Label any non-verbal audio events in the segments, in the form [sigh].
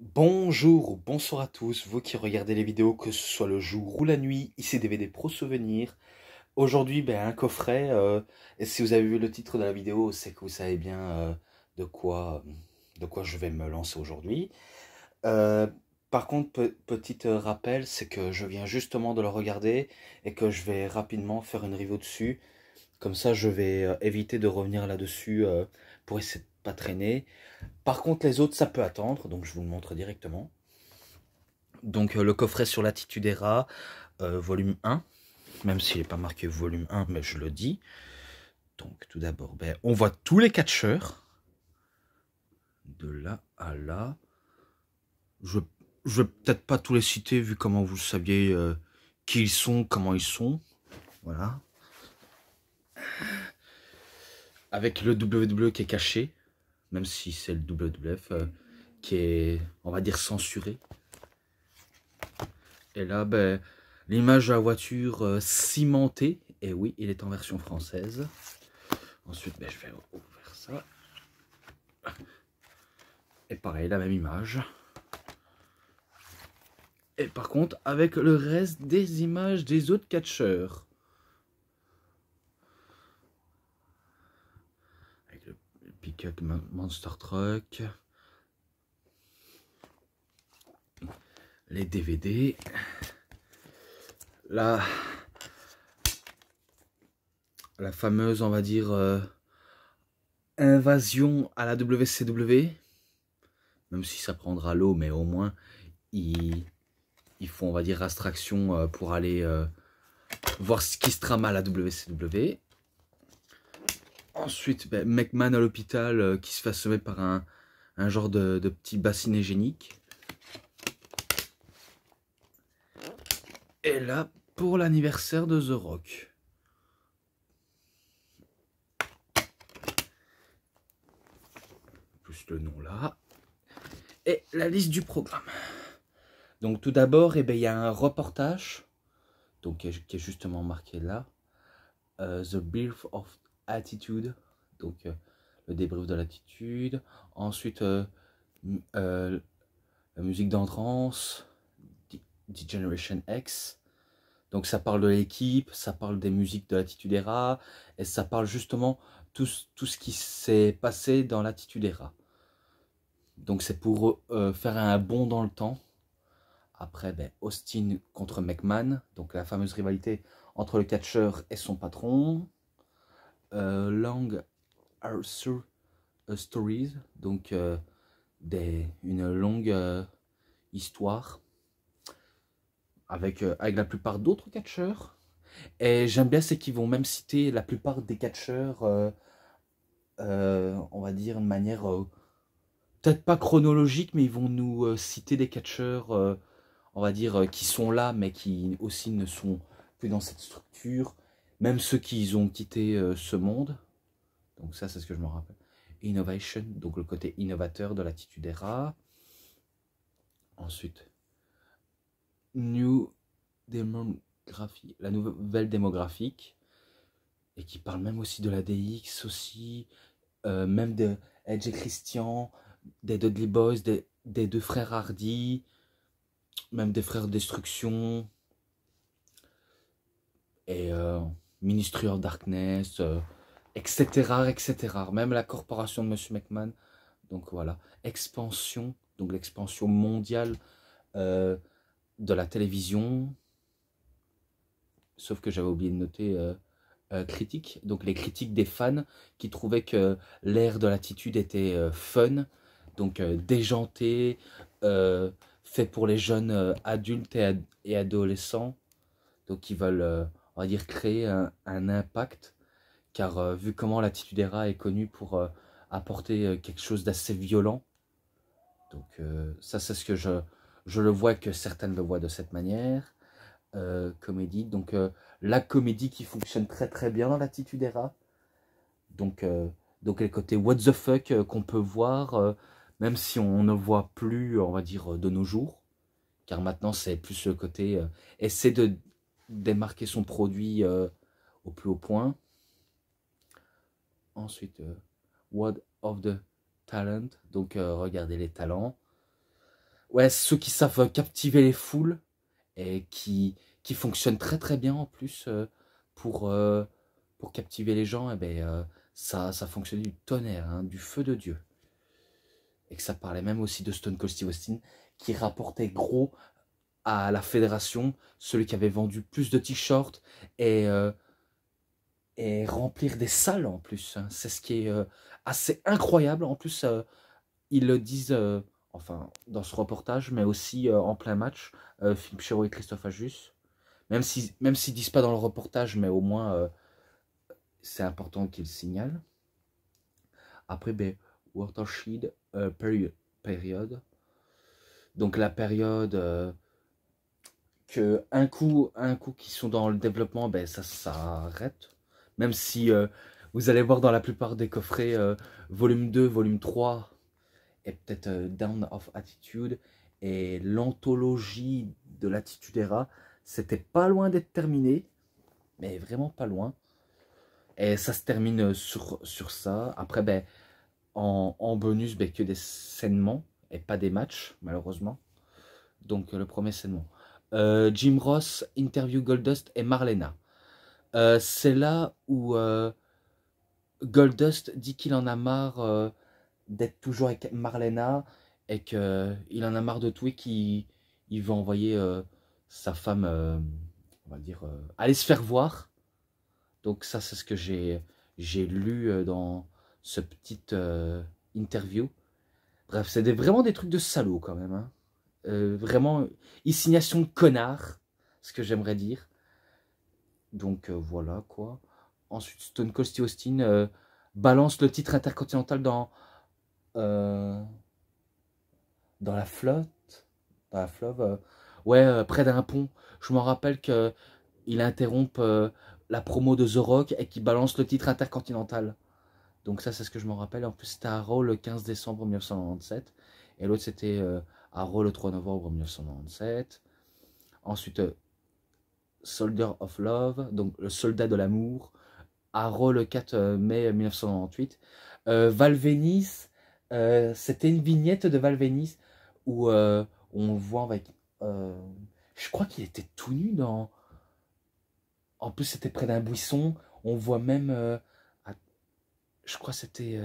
Bonjour bonsoir à tous, vous qui regardez les vidéos, que ce soit le jour ou la nuit, ici DVD Pro Souvenir. Aujourd'hui, ben, un coffret, euh, et si vous avez vu le titre de la vidéo, c'est que vous savez bien euh, de, quoi, de quoi je vais me lancer aujourd'hui. Euh, par contre, petite petit rappel, c'est que je viens justement de le regarder et que je vais rapidement faire une review dessus. Comme ça, je vais éviter de revenir là-dessus pour essayer traîner. Par contre, les autres, ça peut attendre, donc je vous le montre directement. Donc euh, le coffret sur des rats euh, volume 1, même s'il n'est pas marqué volume 1, mais je le dis. Donc tout d'abord, ben, on voit tous les catcheurs. De là à là. Je ne vais peut-être pas tous les citer, vu comment vous saviez euh, qui ils sont, comment ils sont. Voilà. Avec le WWE qui est caché même si c'est le WWF euh, qui est, on va dire, censuré. Et là, ben, l'image de la voiture euh, cimentée, et oui, il est en version française. Ensuite, ben, je vais ouvrir ça. Et pareil, la même image. Et par contre, avec le reste des images des autres catcheurs. Monster Truck, les DVD, la, la fameuse, on va dire, euh, invasion à la WCW, même si ça prendra l'eau, mais au moins, il faut on va dire, abstraction euh, pour aller euh, voir ce qui se trame à la WCW. Ensuite, ben, mecman à l'hôpital euh, qui se fait sauver par un, genre de, petit bassin génique. Et là, pour l'anniversaire de The Rock. Plus le nom là. Et la liste du programme. Donc tout d'abord, eh ben, il y a un reportage donc, qui est justement marqué là. Euh, The Birth of attitude, donc euh, le débrief de l'attitude, ensuite euh, euh, la musique d'entrance, de Generation X. Donc ça parle de l'équipe, ça parle des musiques de l'attitude ERA, et ça parle justement tout, tout ce qui s'est passé dans l'attitude ERA. Donc c'est pour faire un bond dans le temps. Après, ben, Austin contre McMahon, donc la fameuse rivalité entre le catcheur et son patron. Euh, Long Arthur euh, Stories, donc euh, des, une longue histoire avec, avec la plupart d'autres catcheurs. Et j'aime bien, c'est qu'ils vont même citer la plupart des catcheurs, on va dire, de manière peut-être pas chronologique, mais ils vont nous citer des catcheurs, on va dire, qui sont là, mais qui aussi ne sont plus dans cette structure, même ceux qui ont quitté euh, ce monde. Donc ça, c'est ce que je me rappelle. Innovation, donc le côté innovateur de l'attitude rats. Ensuite, New Demography, la nouvelle démographique, et qui parle même aussi de la DX aussi, euh, même de Edge et Christian, des Dudley Boys, des, deux frères Hardy, même des frères Destruction. Et euh, Ministry of Darkness, etc., euh, etc. Même la corporation de M. McMahon. Donc voilà, expansion, donc l'expansion mondiale euh, de la télévision. Sauf que j'avais oublié de noter euh, critique, donc les critiques des fans qui trouvaient que l'ère de l'attitude était fun, donc déjanté, fait pour les jeunes adultes et, et, adolescents, donc ils veulent on va dire, créer un, impact, car euh, vu comment l'attitude era est connue pour euh, apporter euh, quelque chose d'assez violent, donc ça c'est ce que je, je le vois que certaines le voient de cette manière, comédie, donc la comédie qui fonctionne très très bien dans l'attitude era donc, donc les côtés what the fuck qu'on peut voir, même si on ne voit plus, on va dire, de nos jours, car maintenant c'est plus le côté euh, essayer de démarquer son produit euh, au plus haut point. Ensuite, euh, Word of the Talent, donc euh, regardez les talents. Ouais, ceux qui savent captiver les foules et qui, qui fonctionnent très très bien en plus pour, pour captiver les gens, et eh ben, ça, ça fonctionnait du tonnerre, hein, du feu de Dieu et que ça parlait même aussi de Stone Cold Steve Austin, qui rapportait gros à la fédération, celui qui avait vendu plus de t-shirts et, euh, remplir des salles en plus. Hein. C'est ce qui est euh, assez incroyable. En plus, euh, ils le disent, enfin, dans ce reportage, mais aussi en plein match, Philippe Chéreau et Christophe Ajus. Même si même s'ils disent pas dans le reportage, mais au moins, c'est important qu'ils signalent. Après, ben, Watershed, période. Donc la période que un coup, un coup qui sont dans le développement, ben ça s'arrête. Même si euh, vous allez voir dans la plupart des coffrets, euh, volume 2, volume 3, et peut-être euh, Down of Attitude, et l'anthologie de l'attitude era, c'était pas loin d'être terminé, mais vraiment pas loin. Et ça se termine sur, sur ça. Après, ben, en, en bonus, ben, que des scènements et pas des matchs, malheureusement. Donc le premier saignement. Euh, Jim Ross interview Goldust et Marlena. Euh, c'est là où euh, Goldust dit qu'il en a marre d'être toujours avec Marlena et qu'il en a marre de tout et qu'il il veut envoyer sa femme, on va dire, aller se faire voir. Donc ça, c'est ce que j'ai, lu dans ce petite interview. Bref, c'est vraiment des trucs de salaud quand même. Hein. Euh, vraiment, signation de connard, ce que j'aimerais dire. Donc euh, voilà quoi. Ensuite, Stone Cold Steve Austin euh, balance le titre intercontinental dans, dans la flotte. Dans la fleuve. ouais, près d'un pont. Je me rappelle que il interrompt la promo de The Rock et qu'il balance le titre intercontinental. Donc ça, c'est ce que je me rappelle. En plus, c'était à Raw le 15 décembre 1997. Et l'autre, c'était à le 3 novembre 1997. Ensuite, euh, Soldier of Love, donc le soldat de l'amour, à le 4 euh, mai 1998. Euh, Valvenis, euh, c'était une vignette de Valvenis où, on voit avec. je crois qu'il était tout nu dans. En plus, c'était près d'un buisson. On voit même. je crois que c'était.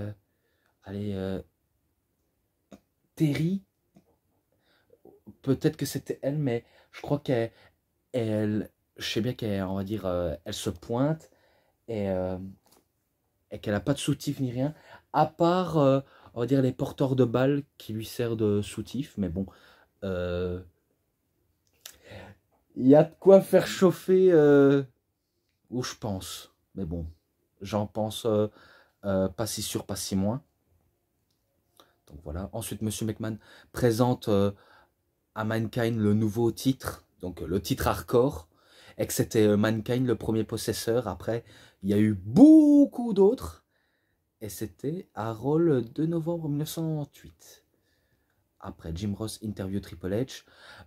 allez. Terry peut-être que c'était elle, mais je crois qu'elle, je sais bien qu'elle, on va dire, euh, elle se pointe et, euh, qu'elle n'a pas de soutif ni rien, à part, euh, on va dire, les porteurs de balles qui lui servent de soutif, mais bon, il y a de quoi faire chauffer, où je pense, mais bon, j'en pense pas si sûr, pas si moins. Donc voilà. Ensuite, Monsieur McMahon présente à Mankind le nouveau titre, donc euh, le titre hardcore, et que c'était euh, Mankind le premier possesseur. Après, il y a eu beaucoup d'autres, et c'était à Roll 2 novembre 1998. Après Jim Ross interview Triple H.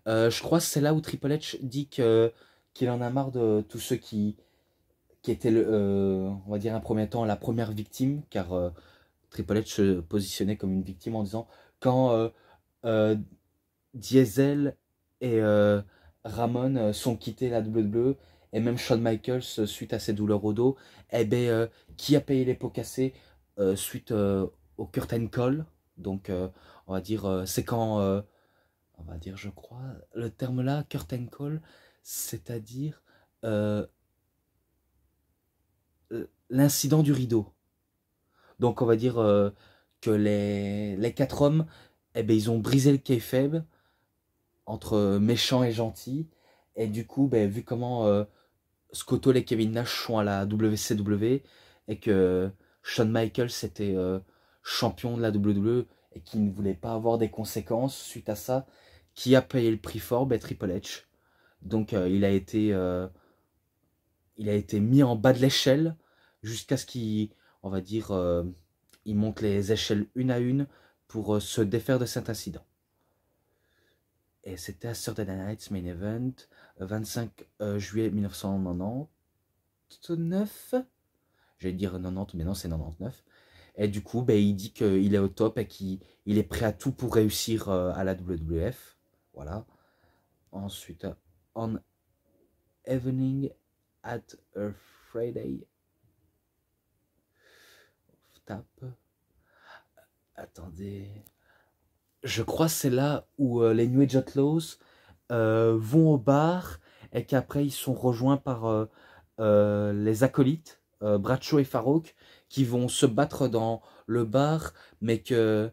Euh, je crois c'est là où Triple H dit que qu'il en a marre de tous ceux qui, qui étaient, le, on va dire, un premier temps, la première victime, car Triple H se positionnait comme une victime en disant quand Diesel et euh, Ramon euh, sont quittés la WWE et même Shawn Michaels euh, suite à ses douleurs au dos. et eh ben, qui a payé les pots cassés suite au curtain call Donc, on va dire, c'est quand, on va dire, je crois, le terme là, curtain call, c'est-à-dire l'incident du rideau. Donc, on va dire que les, les quatre hommes, et eh ben, ils ont brisé le faible entre euh, méchant et gentil. Et du coup, ben, vu comment euh, Scotto et Kevin Nash sont à la WCW et que Shawn Michaels était euh, champion de la WWE et qu'il ne voulait pas avoir des conséquences suite à ça, qui a payé le prix fort ben, Triple H. Donc il a été il a été mis en bas de l'échelle jusqu'à ce qu'il on va dire il monte les échelles une à une pour se défaire de cet incident. Et c'était à Saturday Night's Main Event, 25 euh, euh, juillet 1999. J'allais dire 90, mais non, c'est 99. Et du coup, ben, il dit qu'il est au top et qu'il est prêt à tout pour réussir euh, à la WWF. Voilà. Ensuite, On Evening at a Friday. tap. Attendez je crois c'est là où euh, les New Age Outlaws euh, vont au bar et qu'après ils sont rejoints par euh, les acolytes, Bradshaw et Farouk, qui vont se battre dans le bar, mais que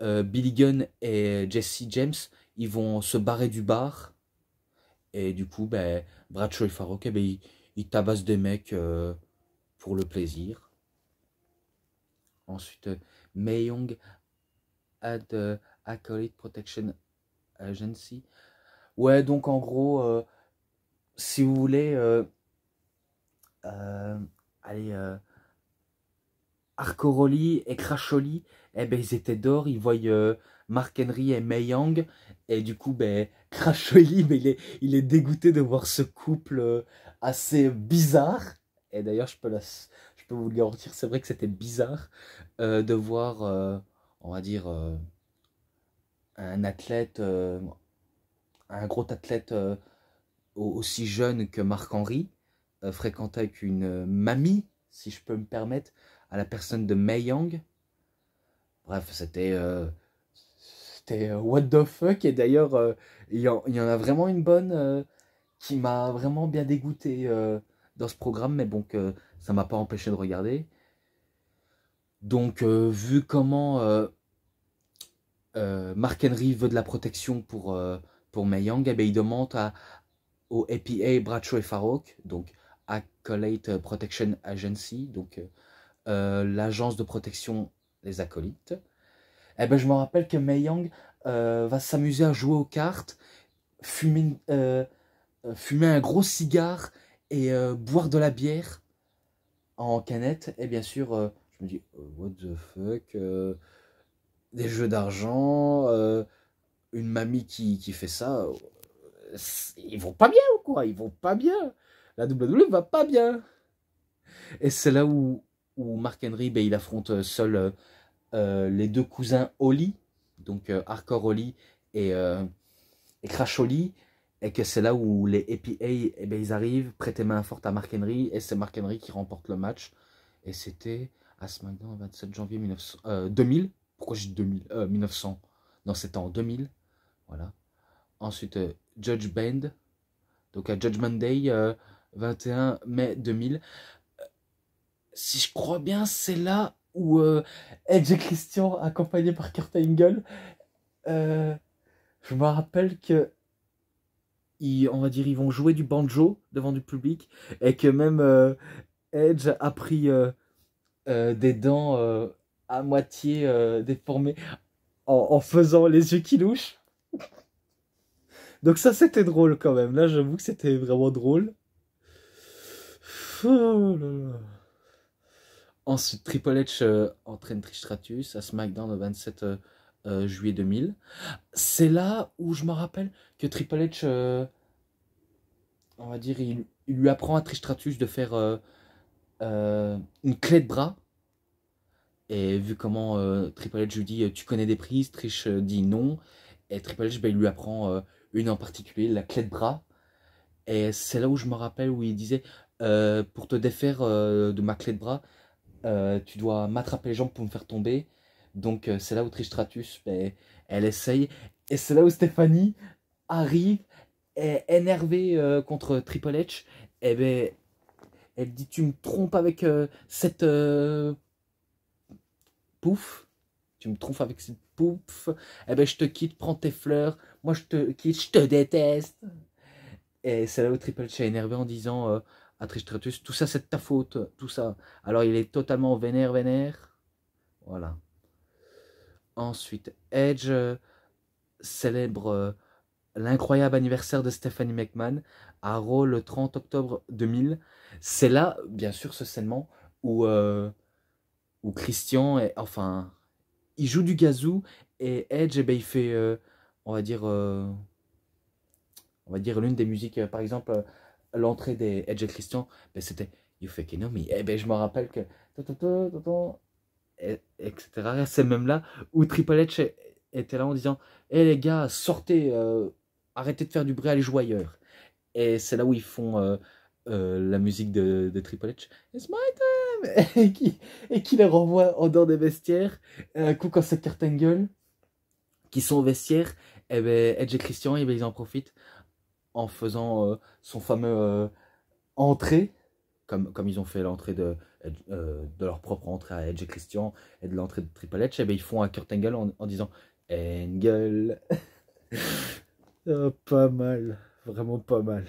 Billy Gunn et Jesse James, ils vont se barrer du bar. Et du coup, ben, Bradshaw et Farouk, eh ben, ils, tabassent des mecs pour le plaisir. Ensuite, Mei a de Acolyte Protection Agency. Ouais, donc en gros, euh, si vous voulez, euh, euh allez, euh, Arcoroli et Crasholi, eh ben, ils étaient d'or, ils voient Mark Henry et Mei Yang, et du coup, ben, [laughs] Crasholi, mais ben, il, est, il est dégoûté de voir ce couple assez bizarre. Et d'ailleurs, je peux je peux vous le garantir, c'est vrai que c'était bizarre de voir, on va dire, un athlète, euh, un gros athlète euh, aussi jeune que Marc-Henri, euh, fréquentait avec une mamie, si je peux me permettre, à la personne de Mei Yang. Bref, c'était c'était what the fuck et d'ailleurs il y, en a vraiment une bonne qui m'a vraiment bien dégoûté dans ce programme mais bon que ça m'a pas empêché de regarder donc vu comment euh, Mark Henry veut de la protection pour, mei euh, pour et eh ben, il demande au APA Bradshaw et Farouk, donc Accolade Protection Agency, donc euh, l'agence de protection des acolytes. Et eh ben je me rappelle que Mei-Yang va s'amuser à jouer aux cartes, fumer, fumer un gros cigare et boire de la bière en canette. Et bien sûr, je me dis, what the fuck des jeux d'argent, euh, une mamie qui, fait ça, euh, ils vont pas bien ou quoi Ils vont pas bien. La WWE va pas bien. Et c'est là où, où Mark Henry, ben, il affronte euh, seul les deux cousins Oli, donc Hardcore et, et, Crash Oli, et que c'est là où les APA, eh ben, ils arrivent, prêter main forte à Mark Henry, et c'est Mark Henry qui remporte le match. Et c'était à ce moment là le 27 janvier 2000, pourquoi j'ai 2000 1900 euh, Non, c'est en 2000. Voilà. Ensuite, euh, Judge Band. Donc, à Judgment Day, 21 euh, mai 2000. Si je crois bien, c'est là où Edge et Christian, accompagné par Kurt Angle, je me rappelle que ils, on va dire, ils vont jouer du banjo devant du public et que même Edge a pris des dents à moitié euh, déformé en, faisant les yeux qui louchent. Donc ça c'était drôle quand même. Là j'avoue que c'était vraiment drôle. Oh Ensuite Triple H euh, entraîne Trish Stratus à SmackDown le 27 euh, juillet 2000. C'est là où je me rappelle que Triple H, on va dire, il, lui apprend à Trish Stratus de faire une clé de bras et vu comment euh, Triple H lui dit euh, Tu connais des prises Trish euh, dit non. Et Triple H ben, lui apprend une en particulier, la clé de bras. Et c'est là où je me rappelle où il disait Pour te défaire de ma clé de bras, tu dois m'attraper les jambes pour me faire tomber. Donc c'est là où Trish Stratus, ben, elle essaye. Et c'est là où Stéphanie arrive, est énervée contre Triple H. Et ben, elle dit Tu me trompes avec cette pouf, tu me trompes avec cette pouf, eh ben je te quitte, prends tes fleurs, moi je te quitte, je te déteste. Et c'est là où Triple H est énervé en disant à euh, à Tristratus, tout ça c'est de ta faute, tout ça. Alors il est totalement vénère, vénère. Voilà. Ensuite, Edge euh, célèbre euh, l'incroyable anniversaire de Stephanie McMahon à Raw le 30 octobre 2000. C'est là, bien sûr, ce scènement où où Christian, enfin, il joue du gazou et Edge, eh ben, il fait, euh, on va dire, euh, on va dire l'une des musiques, euh, par exemple, l'entrée des Edge et Christian, ben, c'était You Fake Know Me. et eh ben, je me rappelle que, et, etc. C'est même là où Triple H était là en disant, hé eh, les gars, sortez, arrêtez de faire du bruit, allez jouer ailleurs. Et c'est là où ils font la musique de, Triple H. [laughs] et qui, les renvoie en dehors des vestiaires. Un coup, quand c'est Kurt Angle qui sont au vestiaire, et eh ben, Edge et Christian, et eh ben, ils en profitent en faisant euh, son fameux euh, entrée, comme, comme ils ont fait l'entrée de, euh, de leur propre entrée à Edge et Christian et de l'entrée de Triple H, et eh ben, ils font un Kurt Angle en, disant Angle. [laughs] Oh, pas mal, vraiment pas mal.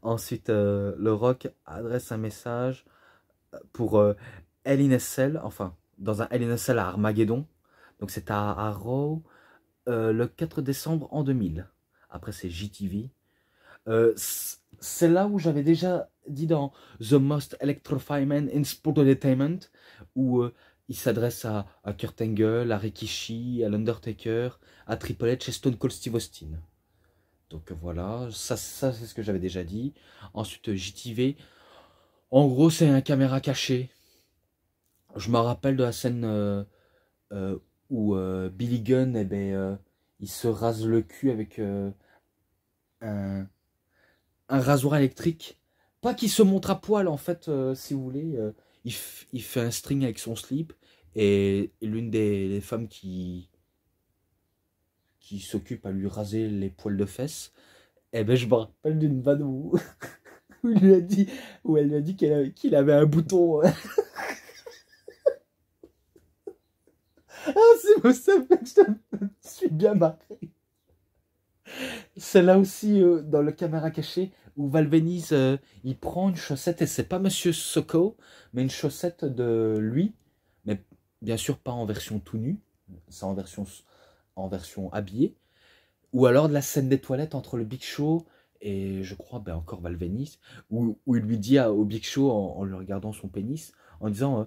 Ensuite, Le Rock adresse un message pour euh, enfin, dans un LNSL à Armageddon. Donc c'est à, à euh, le 4 décembre en 2000. Après c'est JTV. Euh, c'est là où j'avais déjà dit dans The Most Electrifying Man in Sport Entertainment, où euh, il s'adresse à, Kurt Angle, à Rikishi, à l'Undertaker, à Triple H et Stone Cold Steve Austin. Donc voilà, ça, ça c'est ce que j'avais déjà dit. Ensuite, JTV, en gros, c'est un caméra cachée. Je me rappelle de la scène euh, euh, où euh, Billy Gunn, eh ben, il se rase le cul avec un, rasoir électrique. Pas qu'il se montre à poil, en fait, si vous voulez. Il, fait un string avec son slip. Et l'une des femmes qui, qui s'occupe à lui raser les poils de fesses, eh ben, je me rappelle d'une vanne où [laughs] où lui dit, où elle lui a dit qu'il avait, un bouton. [laughs] ah, c'est vous ça que je suis bien marqué. C'est là aussi, euh, dans le caméra caché où Valvenis euh, il prend une chaussette, et c'est pas Monsieur Soko, mais une chaussette de lui, mais bien sûr pas en version tout nu, c'est en version, en version habillée, ou alors de la scène des toilettes entre le Big Show et je crois ben, encore Valvenis, où, il lui dit au Big Show en, le regardant son pénis, en disant euh,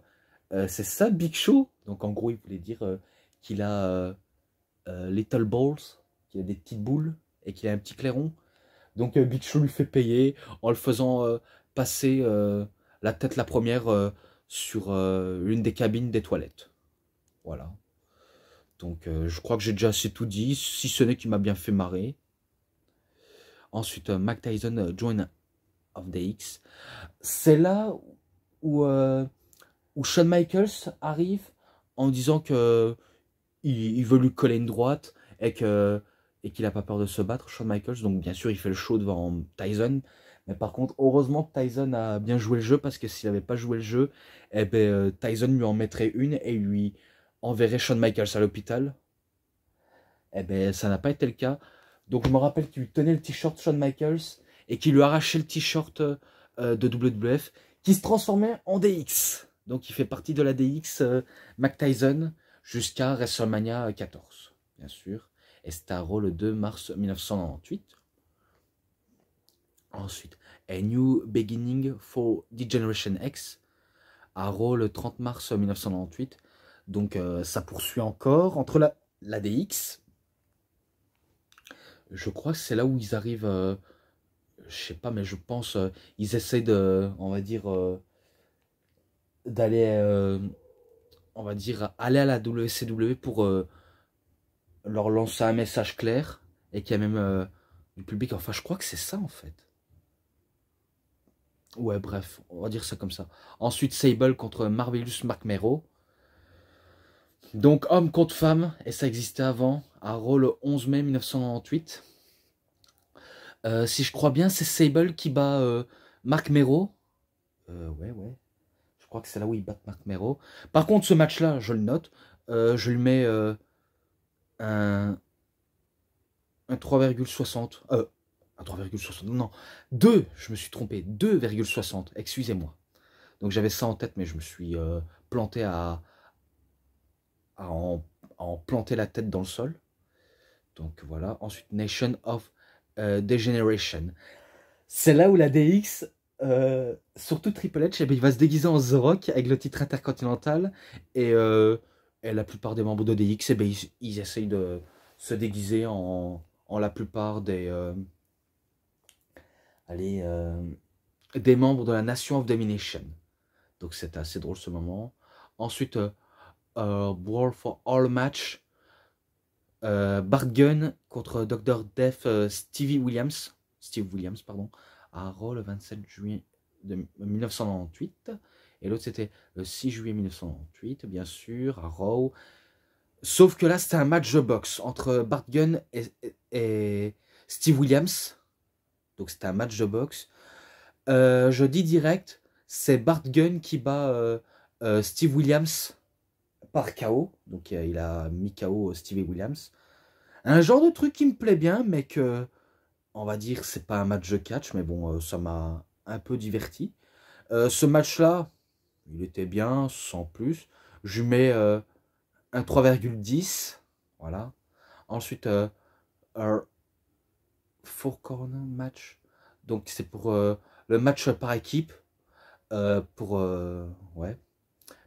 euh, C'est ça Big Show Donc en gros, il voulait dire euh, qu'il a Little Balls, qu'il a des petites boules et qu'il a un petit clairon. Donc Big Show lui fait payer en le faisant passer la tête la première sur une des cabines des toilettes. Voilà. Donc je crois que j'ai déjà assez tout dit, si ce n'est qu'il m'a bien fait marrer. Ensuite, euh, Mac Tyson, euh, Join of the X. C'est là où, euh, où Shawn Michaels arrive en disant que il, veut lui coller une droite et que et qu'il n'a pas peur de se battre, Shawn Michaels. Donc bien sûr, il fait le show devant Tyson. Mais par contre, heureusement Tyson a bien joué le jeu, parce que s'il n'avait pas joué le jeu, eh ben, Tyson lui en mettrait une et lui enverrait Shawn Michaels à l'hôpital. Eh ben, ça n'a pas été le cas. Donc je me rappelle qu'il tenait le t-shirt Shawn Michaels et qu'il lui arrachait le t-shirt euh, de WWF qui se transformait en DX. Donc il fait partie de la DX euh, Mac Tyson jusqu'à WrestleMania 14, bien sûr. Et à Raw le 2 mars 1998. Ensuite, A New Beginning for Generation X à Raw le 30 mars 1998. Donc euh, ça poursuit encore entre la, la DX, je crois que c'est là où ils arrivent, euh, je sais pas, mais je pense, euh, ils essaient de, on va dire, euh, d'aller, on va dire, aller à la WCW pour leur lancer un message clair et qu'il y a même du public. Enfin, je crois que c'est ça en fait. Ouais, bref, on va dire ça comme ça. Ensuite, Sable contre Marvelous McMero. Donc homme contre femme, et ça existait avant, à Raw le 11 mai 1998. Euh, si je crois bien, c'est Sable qui bat euh, Marc Mero. Euh, ouais, ouais. Je crois que c'est là où il bat Marc Mero. Par contre, ce match-là, je le note. je lui mets un, un 3,60. Euh, un 3,60. Non, 2. Je me suis trompé. 2,60. Excusez-moi. Donc j'avais ça en tête, mais je me suis planté à à en, planter la tête dans le sol. Donc voilà. Ensuite, Nation of euh, Degeneration. C'est là où la DX, euh, surtout Triple H, eh il va se déguiser en The Rock avec le titre intercontinental. Et, euh, la plupart des membres de DX, eh ils, essayent de se déguiser en, la plupart des. allez, des membres de la Nation of Domination. Donc c'est assez drôle ce moment. Ensuite, euh, World for All match. Euh, Bart Gunn contre Dr. Death euh, Stevie Williams. Steve Williams, pardon. À Raw le 27 juillet de 1998. Et l'autre, c'était le 6 juillet 1998, bien sûr, à Raw. Sauf que là, c'était un match de boxe entre Bart Gunn et, Steve Williams. Donc, c'était un match de boxe. je dis direct, c'est Bart Gunn qui bat Steve Williams par KO. Donc il a mis KO euh, Stevie Williams. Un genre de truc qui me plaît bien, mais que, on va dire, c'est pas un match de catch, mais bon, euh, ça m'a un peu diverti. Euh, ce match-là, il était bien, sans plus. Je mets euh, un 3,10. Voilà. Ensuite, un Four Corner match. Donc, c'est pour le match par équipe. pour. ouais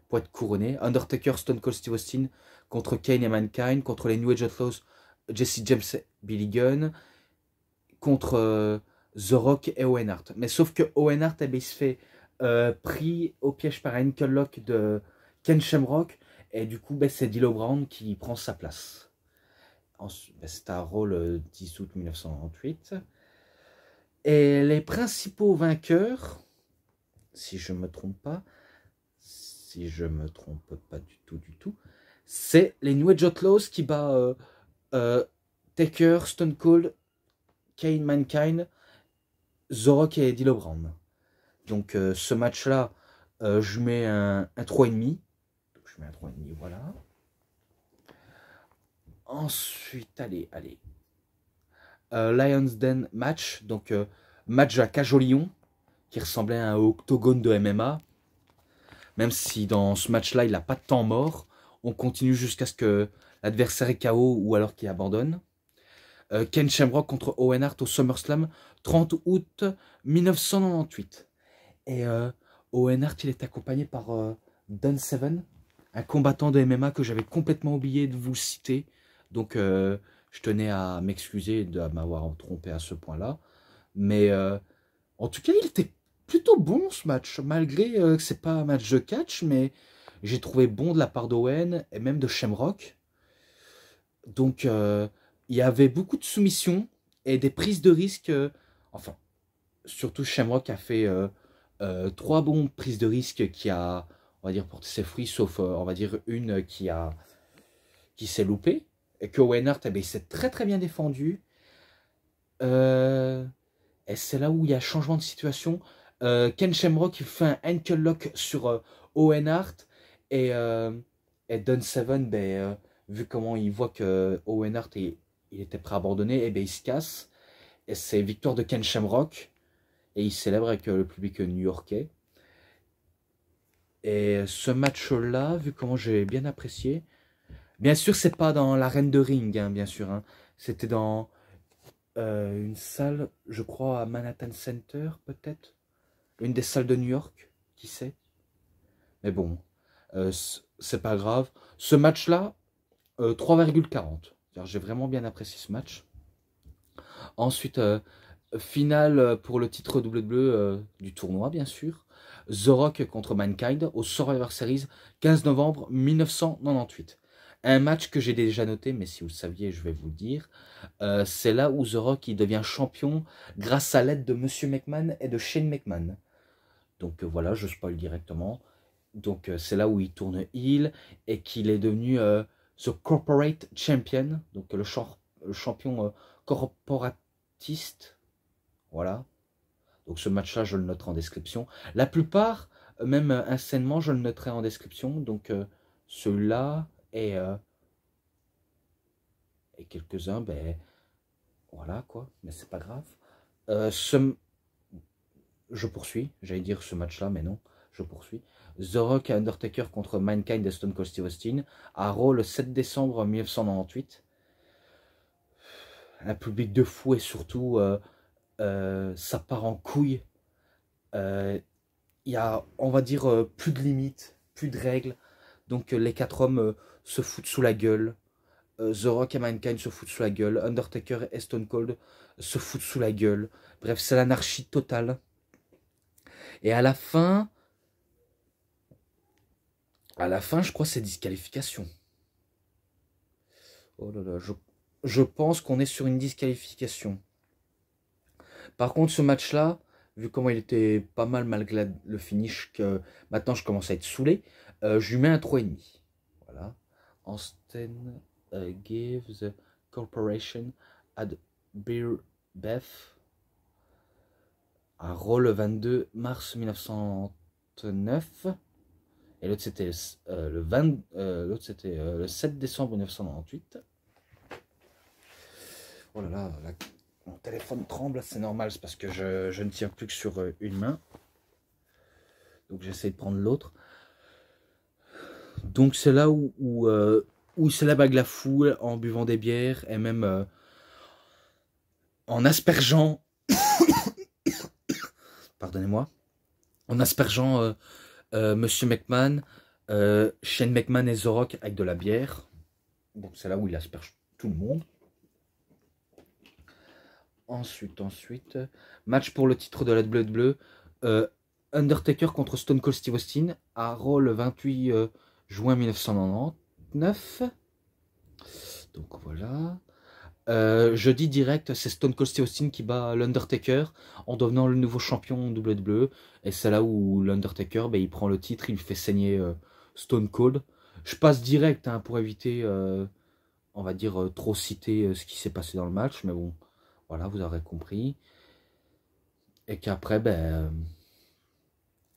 pour être couronné. Undertaker, Stone Cold Steve Austin contre Kane et Mankind, contre les New Age Outlaws, Jesse James, Billy Gunn, contre euh, The Rock et Owen Hart. Mais sauf que Owen Hart, eh ben, il se fait euh, pris au piège par Henkel Lock de Ken Shamrock, et du coup, ben, c'est Dilo Brown qui prend sa place. Ben, c'est un rôle 10 euh, août 1998. Et les principaux vainqueurs, si je ne me trompe pas, si je me trompe pas du tout, du tout. C'est les New Age Outlaws qui bat euh, euh, Taker, Stone Cold, Kane, Mankind, The Rock et Eddie Donc euh, ce match-là, je mets un, un 3,5. Je mets un 3,5, voilà. Ensuite, allez, allez. Lions Den match, donc match à Cajolion, qui ressemblait à un octogone de MMA. Même si dans ce match-là, il n'a pas de temps mort, on continue jusqu'à ce que l'adversaire est KO ou alors qu'il abandonne. Euh, Ken Shamrock contre Owen Hart au SummerSlam 30 août 1998. Et euh, Owen Hart, il est accompagné par euh, Don Seven, un combattant de MMA que j'avais complètement oublié de vous citer. Donc, je tenais à m'excuser de m'avoir trompé à ce point-là. Mais en tout cas, il était plutôt bon ce match, malgré euh, que c'est pas un match de catch, mais j'ai trouvé bon de la part d'Owen et même de Shamrock. Donc euh, il y avait beaucoup de soumissions et des prises de risque. Euh, enfin, surtout Shamrock a fait trois bonnes prises de risque qui a, on va dire, porté ses fruits, sauf, on va dire, une qui a qui s'est loupée. Et que Owen Hart, eh ben, très très bien défendu. et c'est là où il y a changement de situation. Euh, Ken Shamrock fait un ankle lock sur euh, Owen Hart. Et, euh, et Don Seven, ben, vu comment il voit que Owen Hart il était prêt à abandonner, et eh ben il se casse. Et c'est victoire de Ken Shamrock. Et il célèbre avec le public new-yorkais. Et ce match-là, vu comment j'ai bien apprécié, bien sûr, c'est pas dans l'arène de ring, hein, bien sûr. Hein. C'était dans une salle, je crois, à Manhattan Center, peut-être. Une des salles de New York Qui sait Mais bon, euh, c'est pas grave. Ce match-là, 3,40. Euh, j'ai vraiment bien apprécié ce match. Ensuite, euh, finale pour le titre double bleu du tournoi, bien sûr. The Rock contre Mankind au Survivor Series 15 novembre 1998. Un match que j'ai déjà noté, mais si vous le saviez, je vais vous le dire. c'est là où The Rock devient champion grâce à l'aide de Monsieur McMahon et de Shane McMahon. Donc euh, voilà, je spoil directement. Donc euh, c'est là où il tourne heel et qu'il est devenu euh, The Corporate Champion, donc le, champion corporatiste. Voilà. Donc ce match-là, je le noterai en description. La plupart, même euh, je le noterai en description. Donc celui-là et, et quelques-uns, ben voilà quoi, mais c'est pas grave. ce, je poursuis, j'allais dire ce match-là, mais non, je poursuis. The Rock et Undertaker contre Mankind et Stone Cold Steve Austin à Raw le 7 décembre 1998. Un public de fou et surtout, euh, euh ça part en couille. Euh, il y a, on va dire, euh, plus de limites, plus de règles. Donc les quatre hommes se foutent sous la gueule. The Rock et Mankind se foutent sous la gueule. Undertaker et Stone Cold se foutent sous la gueule. Bref, c'est l'anarchie totale. Et à la fin, à la fin, je crois c'est disqualification. Oh là là, je, pense qu'on est sur une disqualification. Par contre, ce match-là, vu comment il était pas mal malgré le finish, que maintenant je commence à être saoulé, euh, je lui mets un 3,5. Voilà. Austin the euh, corporation at beer Beth un rôle le 22 mars 1909. Et l'autre c'était le, euh, euh, c'était euh, le 7 décembre 1998. Oh là là, mon téléphone tremble, c'est normal, c'est parce que je, ne tiens plus que sur une main. Donc j'essaie de prendre l'autre. Donc c'est là où, où, la bague la foule en buvant des bières et même en aspergeant pardonnez-moi, en aspergeant euh, euh, Monsieur McMahon, euh, Shane McMahon et Rock avec de la bière. Donc c'est là où il asperge tout le monde. Ensuite, ensuite, match pour le titre de la Blood bleu. E, Undertaker contre Stone Cold Steve Austin à Raw le 28 juin 1999. Donc voilà. Euh, je dis direct, c'est Stone Cold Steve Austin qui bat l'Undertaker en devenant le nouveau champion bleu, Et c'est là où l'Undertaker, ben, il prend le titre, il fait saigner euh, Stone Cold. Je passe direct hein, pour éviter, euh, on va dire, trop citer ce qui s'est passé dans le match. Mais bon, voilà, vous aurez compris. Et qu'après, ben...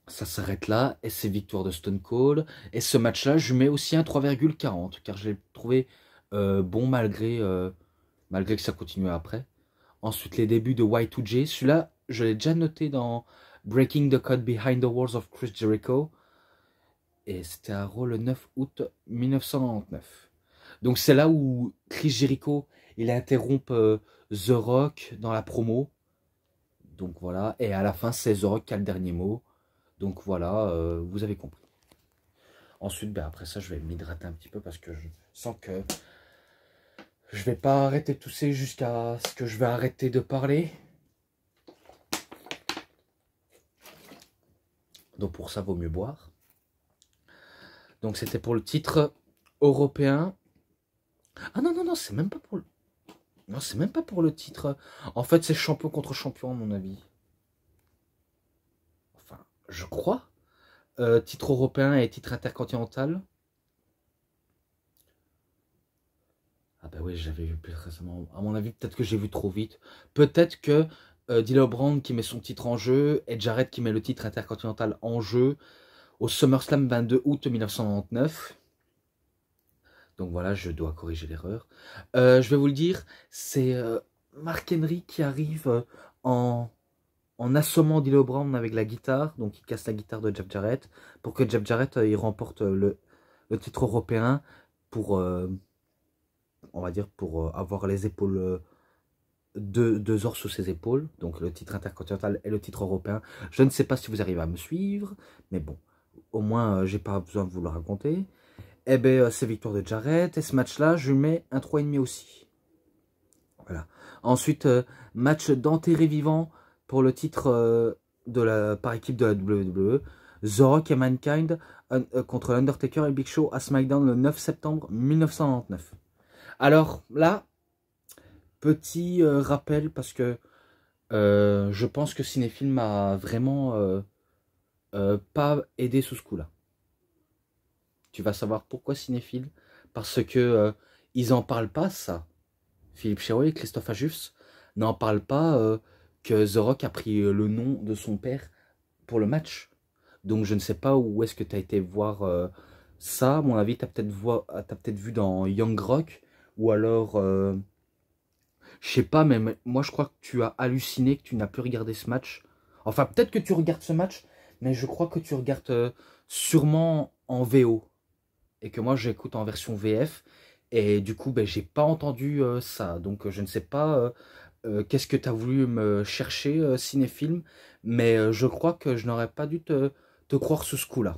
ça s'arrête là, et c'est victoire de Stone Cold. Et ce match-là, je mets aussi un 3,40, car je l'ai trouvé bon malgré malgré que ça continue après. Ensuite, les débuts de Y2J. Celui-là, je l'ai déjà noté dans Breaking the Code Behind the Walls of Chris Jericho. Et c'était un rôle le 9 août 1999. Donc c'est là où Chris Jericho, il interrompt euh, The Rock dans la promo. Donc voilà, et à la fin, c'est The Rock qui a le dernier mot. Donc voilà, euh, vous avez compris. Ensuite, ben après ça, je vais m'hydrater un petit peu parce que je sens que je vais pas arrêter de tousser jusqu'à ce que je vais arrêter de parler. Donc pour ça, vaut mieux boire. Donc c'était pour le titre européen. Ah non, non, non, c'est même pas pour le... Non, c'est même pas pour le titre. En fait, c'est champion contre champion, à mon avis. Enfin, je crois. Euh, titre européen et titre intercontinental. Ah oui, j'avais vu plus récemment. À mon avis, peut-être que j'ai vu trop vite. Peut-être que euh, Brand qui met son titre en jeu et Jarrett qui met le titre intercontinental en jeu au SummerSlam 22 août 1999. Donc voilà, je dois corriger l'erreur. Euh, je vais vous le dire, c'est euh, Mark Henry qui arrive euh, en, en assommant Dilo Brand avec la guitare. Donc il casse la guitare de Jeff Jarrett pour que Jeff Jarrett il remporte le, le titre européen pour on va dire, pour euh, avoir les épaules, de euh, deux ors sous ses épaules, donc le titre intercontinental et le titre européen. Je ne sais pas si vous arrivez à me suivre, mais bon, au moins, euh, j'ai pas besoin de vous le raconter. et eh bien, c'est victoire de Jarrett, et ce match-là, je lui mets un 3,5 aussi. Voilà. Ensuite, match d'enterré vivant pour le titre de la, par équipe de la WWE. The Rock et Mankind contre l'Undertaker et Big Show à SmackDown le 9 septembre 1999. Alors là, petit euh, rappel parce que euh, je pense que Cinéfilm m'a vraiment euh, pas aidé sous ce coup-là. Tu vas savoir pourquoi Cinéphile Parce que ils en parlent pas ça. Philippe Chéreau et Christophe Ajus n'en parlent pas que The Rock a pris le nom de son père pour le match. Donc je ne sais pas où est-ce que tu as été voir ça. À mon avis, tu as peut-être vu dans Young Rock ou alors, euh, je sais pas, mais moi je crois que tu as halluciné, que tu n'as plus regardé ce match. Enfin, peut-être que tu regardes ce match, mais je crois que tu regardes euh, sûrement en VO et que moi j'écoute en version VF. Et du coup, ben, j'ai pas entendu euh, ça. Donc, je ne sais pas qu'est-ce que tu as voulu me chercher, cinéfilm, mais je crois que je n'aurais pas dû te, te croire sous ce coup-là.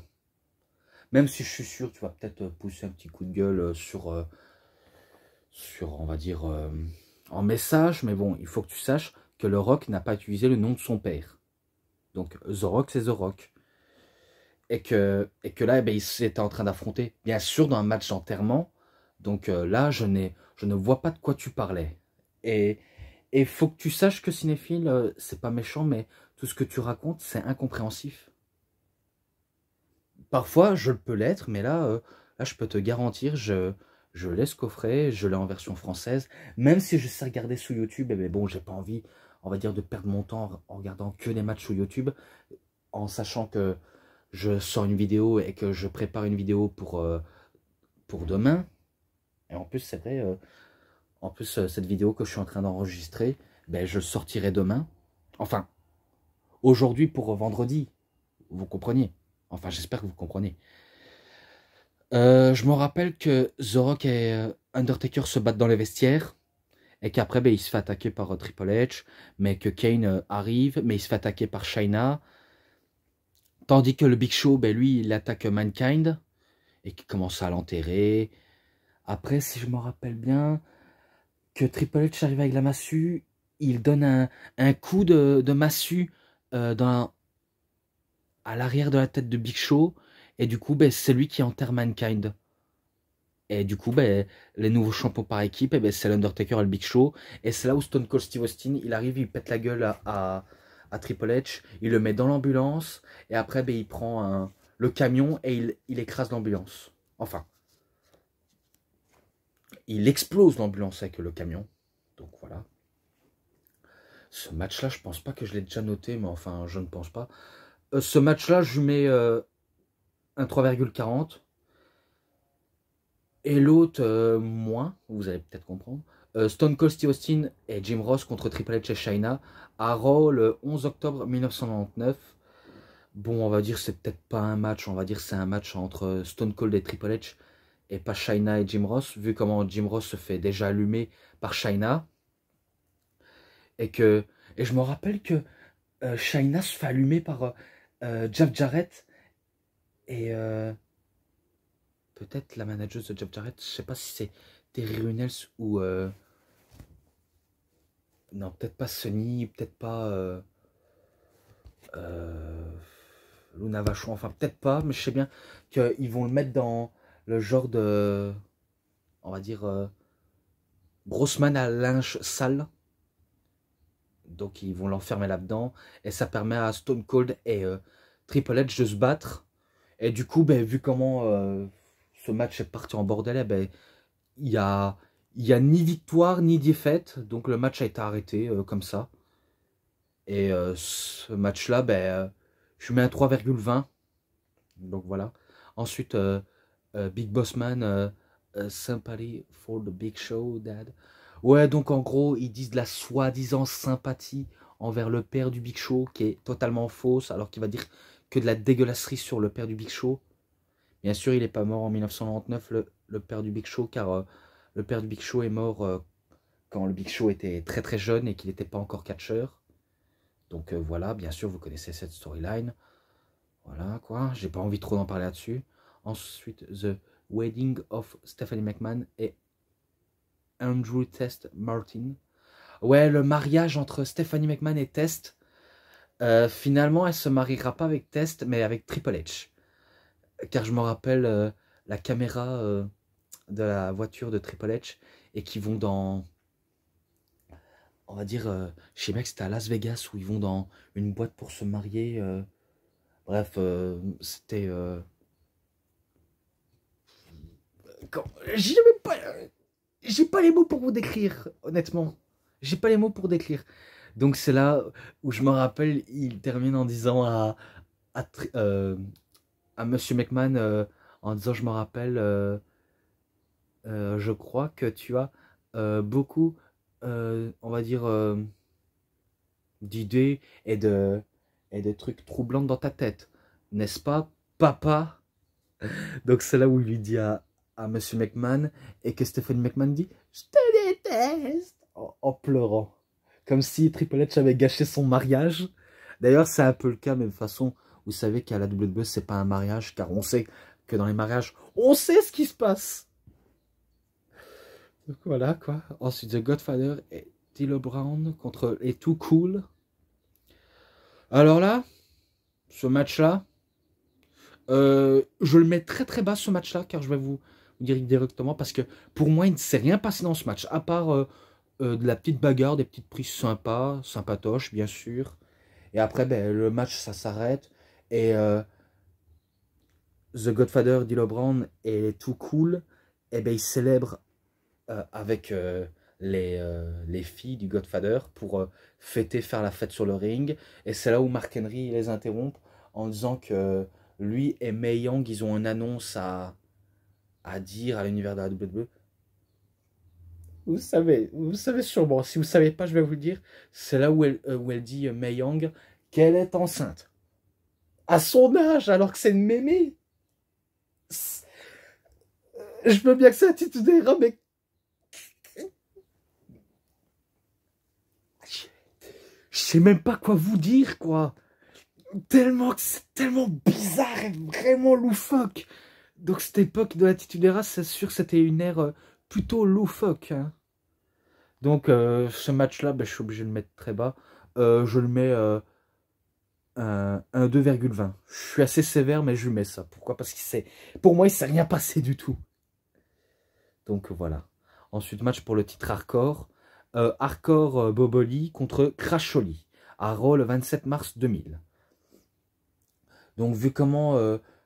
Même si je suis sûr, tu vas peut-être pousser un petit coup de gueule sur sur, on va dire, euh, en message, mais bon, il faut que tu saches que le Rock n'a pas utilisé le nom de son père. Donc, The Rock, c'est The Rock. Et que, et que là, eh ben, il était en train d'affronter, bien sûr, dans un match d'enterrement. Donc euh, là, je, je ne vois pas de quoi tu parlais. Et il faut que tu saches que cinéphile, euh, c'est pas méchant, mais tout ce que tu racontes, c'est incompréhensif. Parfois, je peux l'être, mais là, là, je peux te garantir, je, je l'ai coffret, je l'ai en version française, même si je sais regarder sous YouTube, mais eh ben bon, j'ai pas envie, on va dire, de perdre mon temps en regardant que les matchs sous YouTube, en sachant que je sors une vidéo et que je prépare une vidéo pour, euh, pour demain. Et en plus, c'est euh, en plus, euh, cette vidéo que je suis en train d'enregistrer, ben, je sortirai demain. Enfin, aujourd'hui pour vendredi. Vous comprenez Enfin, j'espère que vous comprenez. Euh, je me rappelle que The et euh, Undertaker se battent dans les vestiaires et qu'après ben, il se fait attaquer par euh, Triple H, mais que Kane arrive, mais il se fait attaquer par Shaina. Tandis que le Big Show, ben, lui, il attaque Mankind et qui commence à l'enterrer. Après, si je me rappelle bien, que Triple H arrive avec la massue, il donne un, coup de, massue à l'arrière de la tête de Big Show et du coup, ben, c'est lui qui enterre Mankind. Et du coup, ben, les nouveaux champions par équipe, eh ben, c'est l'Undertaker et le Big Show. Et c'est là où Stone Cold Steve Austin, il arrive, il pète la gueule à, à, Triple H, il le met dans l'ambulance, et après, ben, il prend le camion et il, écrase l'ambulance. Enfin, il explose l'ambulance avec le camion. Donc voilà. Ce match-là, je pense pas que je l'ai déjà noté, mais enfin, je ne pense pas. Euh, ce match-là, je mets euh, un 3,40 et l'autre euh, moins, vous allez peut-être comprendre. Euh, Stone Cold Steve Austin et Jim Ross contre Triple H et China à Raw le 11 octobre 1999. Bon, on va dire c'est peut-être pas un match, on va dire c'est un match entre Stone Cold et Triple H et pas China et Jim Ross, vu comment Jim Ross se fait déjà allumer par China. Et que et je me rappelle que China euh, se fait allumer par Jeff Jarrett et euh, peut-être la manager de Jeff Jarrett, je sais pas si c'est Terry Runels ou euh, non peut-être pas Sunny, peut-être pas euh, Luna Vachon, enfin peut-être pas, mais je sais bien qu'ils vont le mettre dans le genre de on va dire Grossman à linge sale. Donc ils vont l'enfermer là-dedans. Et ça permet à Stone Cold et Triple H de se battre. Et du coup, ben, vu comment euh, ce match est parti en bordel, eh ben, il n'y a, y a ni victoire ni défaite. Donc le match a été arrêté euh, comme ça. Et euh, ce match-là, ben, je mets un 3,20. Donc voilà. Ensuite, Big Boss Man, Sympathy for the Big Show, Dad. Ouais, donc en gros, ils disent de la soi-disant sympathie envers le père du Big Show, qui est totalement fausse, alors qu'il va dire que de la dégueulasserie sur le père du Big Show. Bien sûr, il n'est pas mort en 1999, le, père du Big Show, car euh, le père du Big Show est mort euh, quand le Big Show était très très jeune et qu'il n'était pas encore catcheur. Donc euh, voilà, bien sûr, vous connaissez cette storyline. Voilà quoi, j'ai pas envie trop d'en parler là-dessus. Ensuite, The Wedding of Stephanie McMahon et Andrew Test Martin. Ouais, le mariage entre Stephanie McMahon et Test, euh, finalement, elle se mariera pas avec Test, mais avec Triple H. Car je me rappelle euh, la caméra euh, de la voiture de Triple H et qui vont dans. On va dire, je sais c'était à Las Vegas où ils vont dans une boîte pour se marier. bref, c'était. pas. J'ai pas les mots pour vous décrire, honnêtement. J'ai pas les mots pour décrire. Donc c'est là où je me rappelle, il termine en disant à, à, euh, Monsieur McMahon, euh, en disant je me rappelle, euh, je crois que tu as beaucoup, on va dire, d'idées et de, et trucs troublants dans ta tête. N'est-ce pas, papa Donc c'est là où il lui dit à, Monsieur McMahon et que Stephen McMahon dit « Je te déteste !» en pleurant comme si Triple H avait gâché son mariage. D'ailleurs, c'est un peu le cas, même façon, vous savez qu'à la WWE, c'est pas un mariage, car on sait que dans les mariages, on sait ce qui se passe. Donc voilà, quoi. Ensuite, The Godfather et Tilo Brown contre et tout cool. Alors là, ce match-là, euh, je le mets très très bas ce match-là, car je vais vous, dire directement, parce que pour moi, il ne s'est rien passé dans ce match, à part... Euh, euh, de la petite bagarre, des petites prises sympas, sympatoches bien sûr. Et après, ben, le match, ça s'arrête. Et euh, The Godfather, d'Hilo est tout cool. Et ben, il célèbre euh, avec les, les, filles du Godfather pour fêter, faire la fête sur le ring. Et c'est là où Mark Henry les interrompt en disant que lui et Mei Yang, ils ont une annonce à, à dire à l'univers de la WWE vous savez, vous savez sûrement. Si vous ne savez pas, je vais vous le dire. C'est là où elle, euh, dit, euh, Mei Yang, qu'elle est enceinte. À son âge, alors que c'est une mémé. Euh, je veux bien que c'est titulaire, mais... Je sais même pas quoi vous dire, quoi. Tellement c'est tellement bizarre et vraiment loufoque. Donc cette époque de la titulaire, c'est sûr que c'était une ère plutôt loufoque. Hein. Donc euh, ce match-là, ben je suis obligé de le mettre très bas. Euh, je le mets euh, un, 2,20. Je suis assez sévère, mais je lui mets ça. Pourquoi Parce que pour moi, il ne s'est rien passé du tout. Donc voilà. Ensuite, match pour le titre hardcore. hardcore Boboli contre Crasholi à Raw le 27 mars 2000. Donc vu comment...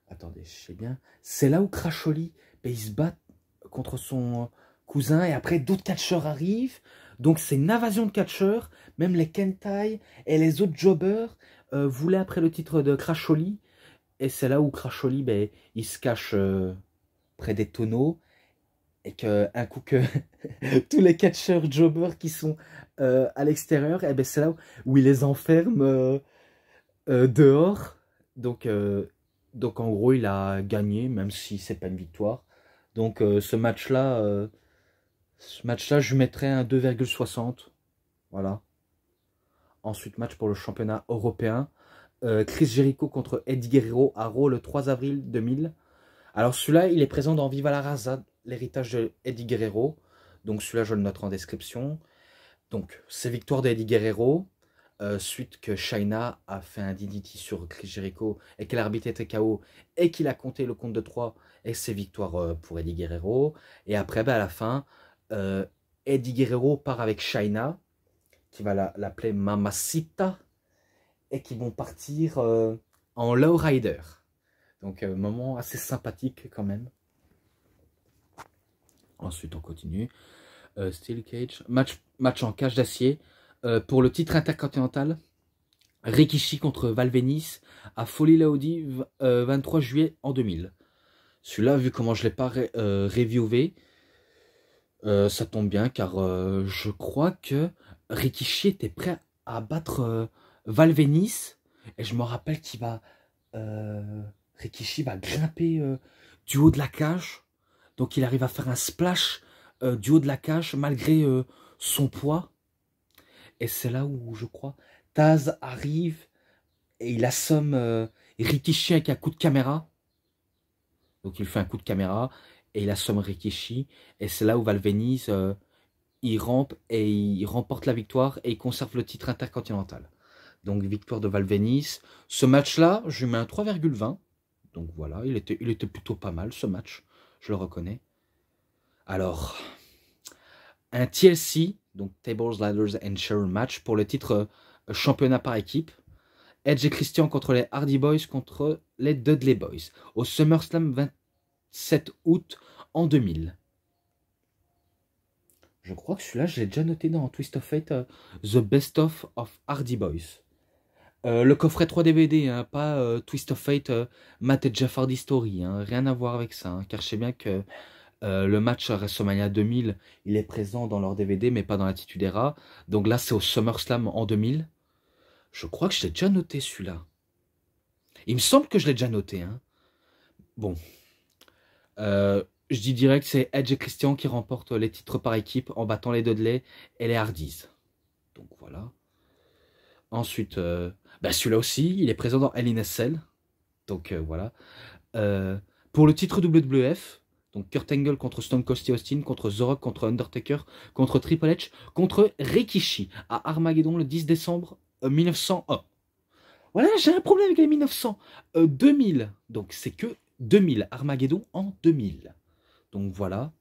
attendez, je sais bien. C'est là où Crasholi, pays ben, ils se battent contre son cousin. Et après, d'autres catcheurs arrivent. Donc c'est une invasion de catcheurs. Même les Kentai et les autres jobbers euh, voulaient après le titre de Crasholi. Et c'est là où Crasholi, ben, il se cache euh, près des tonneaux. Et qu'un coup que [laughs] tous les catcheurs jobbers qui sont euh, à l'extérieur, et eh ben c'est là où, il les enferme dehors. Donc, donc en gros, il a gagné, même si c'est pas une victoire. Donc euh, ce match-là, euh, ce match-là, je mettrais un 2,60. Voilà. Ensuite, match pour le championnat européen. Euh, Chris Jericho contre Eddie Guerrero à Raw le 3 avril 2000. Alors celui-là, il est présent dans Viva la Raza, l'héritage de Eddie Guerrero. Donc celui-là, je le note en description. Donc, c'est victoire d'Eddie Guerrero. suite que Shaina a fait un DDT sur Chris Jericho et qu'elle l'arbitre était KO et qu'il a compté le compte de 3 et c'est victoire euh, pour Eddie Guerrero. Et après, bah, à la fin, euh, Eddie Guerrero part avec Shaina, qui va l'appeler Mamacita, et qui vont partir euh, en lowrider. Donc, moment assez sympathique quand même. Ensuite, on continue. Steel Cage, match, match en cage d'acier. pour le titre intercontinental, Rikishi contre Valvenis à Folie Laudi 23 juillet en 2000. Celui-là, vu comment je ne l'ai pas euh, reviewé, euh, ça tombe bien car euh, je crois que Rikishi était prêt à battre Valvenis. Et je me rappelle qu'il va. Rikishi va grimper du haut de la cage. Donc il arrive à faire un splash du haut de la cage malgré son poids. Et c'est là où je crois Taz arrive et il assomme Rikishi avec un coup de caméra. Donc il fait un coup de caméra et il assomme Rikishi. Et c'est là où Valvenis euh, il rampe et il remporte la victoire et il conserve le titre intercontinental. Donc victoire de valvenis Ce match-là, je lui mets un 3,20. Donc voilà, il était, il était plutôt pas mal ce match, je le reconnais. Alors, un TLC, donc Tables, Ladders and Share match pour le titre euh, championnat par équipe. Edge et Christian contre les Hardy Boys contre les Dudley Boys au SummerSlam 27 août en 2000. Je crois que celui-là, je l'ai déjà noté dans Twist of Fate, euh, The Best of of Hardy Boys. Euh, le coffret 3 DVD, hein, pas euh, Twist of Fate, Matt et Jeff Hardy Story, hein, rien à voir avec ça, hein, car je sais bien que le match WrestleMania 2000, il est présent dans leur DVD, mais pas dans l'attitude era. Donc là, c'est au SummerSlam en 2000. Je crois que je l'ai déjà noté celui-là. Il me semble que je l'ai déjà noté. Hein. Bon. Euh, je dis direct, c'est Edge et Christian qui remportent les titres par équipe en battant les Dudley et les Hardys. Donc voilà. Ensuite, euh, bah, celui-là aussi, il est présent dans LNSL. Donc euh, voilà. pour le titre WWF, donc Kurt Angle contre Stone Cold Austin, contre The Rock, contre Undertaker, contre Triple H, contre Rikishi à Armageddon le 10 décembre 1901. Euh, voilà, j'ai un problème avec les 1900. 2000, euh, donc c'est que 2000, Armageddon en 2000. Donc voilà.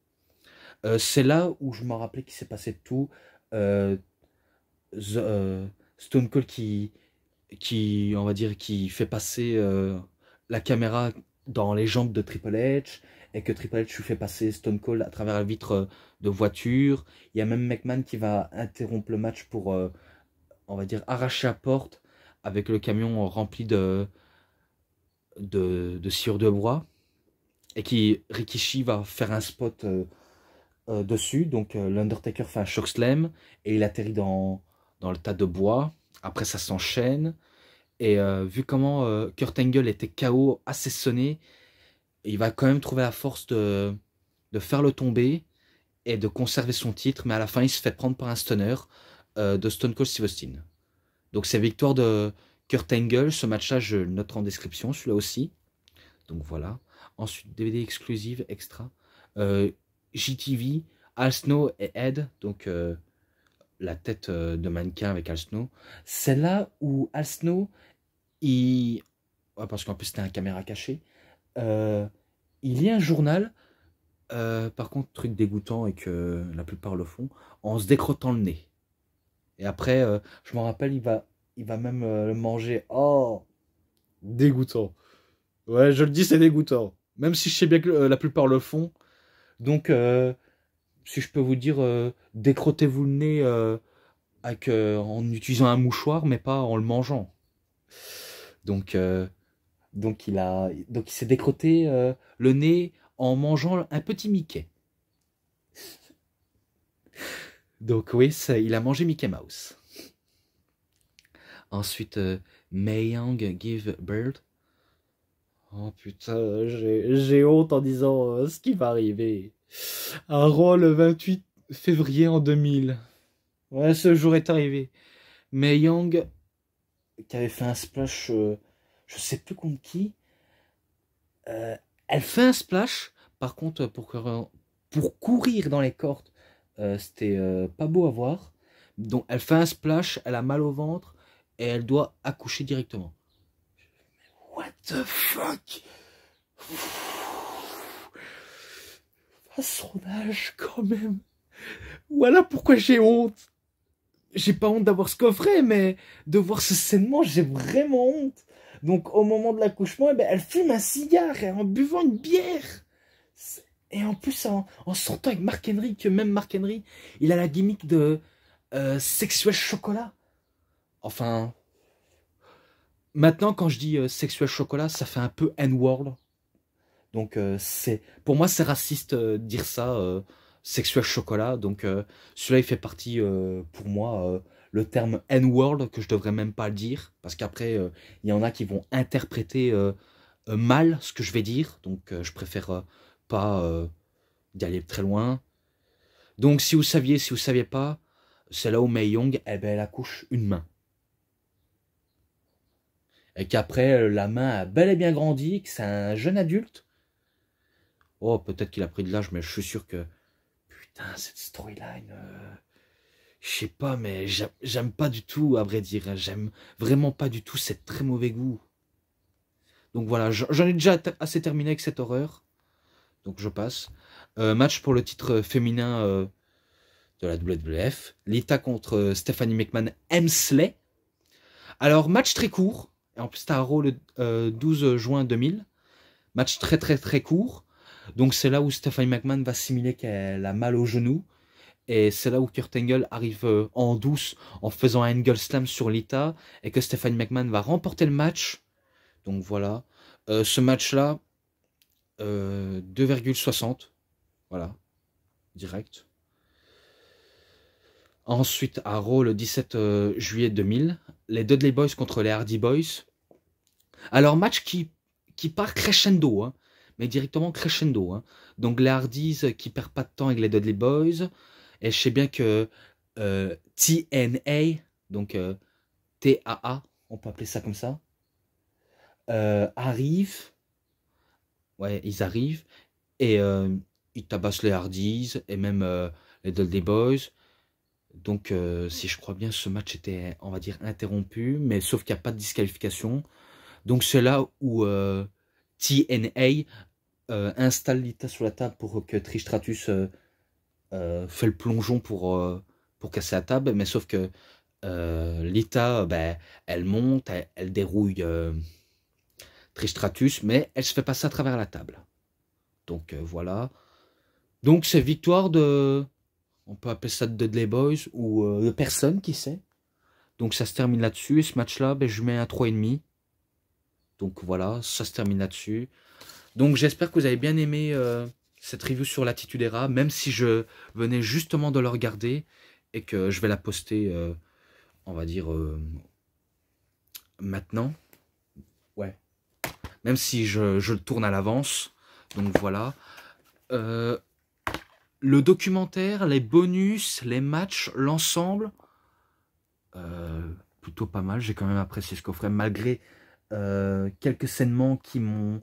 Euh, c'est là où je m'en rappelais qu'il s'est passé tout. Stone Cold qui, qui, on va dire, qui fait passer la caméra dans les jambes de Triple H et que Triple H lui fait passer Stone Cold à travers la vitre de voiture. Il y a même McMahon qui va interrompre le match pour on va dire, arraché à porte avec le camion rempli de, de, de sciure de bois et qui Rikishi va faire un spot euh, euh, dessus. Donc euh, l'Undertaker fait un shock slam et il atterrit dans, dans le tas de bois. Après ça s'enchaîne. Et vu comment Kurt Angle était KO assez sonné, il va quand même trouver la force de, de faire le tomber et de conserver son titre. Mais à la fin, il se fait prendre par un stunner. Euh, de Stone Cold Steve Austin. Donc c'est victoire de Kurt Angle. Ce match-là, je le en description, celui-là aussi. Donc voilà. Ensuite, DVD exclusive, extra. Euh, JTV, Al Snow et Ed. Donc euh, la tête euh, de mannequin avec Al Snow. C'est là où Al Snow, parce qu'en plus c'était un caméra cachée. il y a un journal par contre, truc dégoûtant et que la plupart le font, en se décrottant le nez. Et après, euh, je me rappelle, il va, il va même euh, le manger. Oh Dégoûtant. Ouais, je le dis, c'est dégoûtant. Même si je sais bien que euh, la plupart le font. Donc, si je peux vous dire, décrotez décrottez-vous le nez avec, en utilisant un mouchoir, mais pas en le mangeant. Donc, donc il a, donc il s'est décroté le nez en mangeant un petit Mickey. Donc oui, il a mangé Mickey Mouse. Ensuite, euh, Mei Young, give Bird. Oh putain, j'ai honte en disant euh, ce qui va arriver. Un roi le 28 février en 2000. Ouais, ce jour est arrivé. Young, qui avait fait un splash, euh, je sais plus contre qui, elle fait un splash. Par contre, pour, pour courir dans les cordes, euh, c'était euh, pas beau à voir. Donc elle fait un splash, elle a mal au ventre et elle doit accoucher directement. What the fuck À son âge quand même. Voilà pourquoi j'ai honte. J'ai pas honte d'avoir ce coffret, mais de voir ce sainement j'ai vraiment honte. Donc au moment de l'accouchement, eh ben, elle fume un cigare en buvant une bière. Et en plus, en, en sortant avec Mark Henry, que même Mark Henry, il a la gimmick de euh, sexuel chocolat. Enfin. Maintenant, quand je dis euh, sexuel chocolat, ça fait un peu N-world. Donc, euh, c'est pour moi, c'est raciste de dire ça, sexuel chocolat. Donc, celui-là, il fait partie, pour moi, le terme N-world, que je devrais même pas le dire. Parce qu'après, il y en a qui vont interpréter mal ce que je vais dire. Donc, je préfère pas euh, d'aller très loin. Donc si vous saviez, si vous saviez pas, c'est là où Mei Young, eh ben, elle accouche une main. Et qu'après, euh, la main a bel et bien grandi, que c'est un jeune adulte. Oh, peut-être qu'il a pris de l'âge, mais je suis sûr que... Putain, cette storyline... Euh, je sais pas, mais j'aime pas du tout, à vrai dire. Hein, j'aime vraiment pas du tout, c'est très mauvais goût. Donc voilà, j'en ai déjà assez terminé avec cette horreur donc je passe. Euh, match pour le titre euh, féminin euh, de la WWF. Lita contre Stephanie McMahon Hemsley. Alors, match très court. En plus, t'as Raw le 12 juin 2000. Match très très très court. Donc c'est là où Stephanie McMahon va simuler qu'elle a mal au genou. Et c'est là où Kurt Angle arrive en douce en faisant un angle slam sur Lita et que Stephanie McMahon va remporter le match. Donc voilà. ce match-là, 2,60. Euh, voilà, direct. Ensuite, à Raw, le 17 euh, juillet 2000, les Dudley Boys contre les Hardy Boys. Alors, match qui, qui part crescendo, hein, mais directement crescendo. Hein. Donc, les Hardys euh, qui perdent pas de temps avec les Dudley Boys. Et je sais bien que TNA, donc TAA, on peut appeler ça comme ça, arrive Ouais, ils arrivent et euh, ils tabassent les Hardys et même les Dudley Boys. Donc, si je crois bien, ce match était, on va dire, interrompu, mais sauf qu'il n'y a pas de disqualification. Donc, c'est là où TNA installe Lita sur la table pour que Trish Stratus fait le plongeon pour, pour casser la table. Mais sauf que Lita, ben, elle monte, elle, elle dérouille Tristratus, mais elle se fait passer à travers la table. Donc euh, voilà. Donc c'est victoire de, on peut appeler ça de Dudley Boys ou euh, de personne, qui sait. Donc ça se termine là-dessus. Et ce match-là, ben, je mets un 3,5. Donc voilà, ça se termine là-dessus. Donc j'espère que vous avez bien aimé euh, cette review sur l'attitude des même si je venais justement de le regarder et que je vais la poster, on va dire, maintenant même si je, le tourne à l'avance. Donc voilà. Euh, le documentaire, les bonus, les matchs, l'ensemble, euh, plutôt pas mal. J'ai quand même apprécié ce coffret, malgré euh, quelques saignements qui m'ont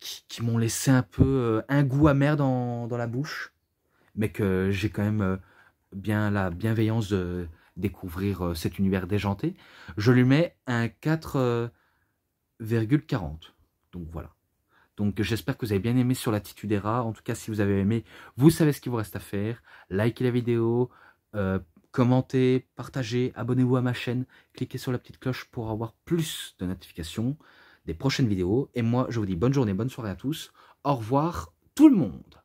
qui, laissé un peu un goût amer dans, dans la bouche, mais que j'ai quand même bien la bienveillance de découvrir cet univers déjanté. Je lui mets un 4 40. Donc voilà. Donc j'espère que vous avez bien aimé sur l'attitude des rats. En tout cas, si vous avez aimé, vous savez ce qu'il vous reste à faire. Likez la vidéo, euh, commentez, partagez, abonnez-vous à ma chaîne, cliquez sur la petite cloche pour avoir plus de notifications des prochaines vidéos. Et moi, je vous dis bonne journée, bonne soirée à tous. Au revoir tout le monde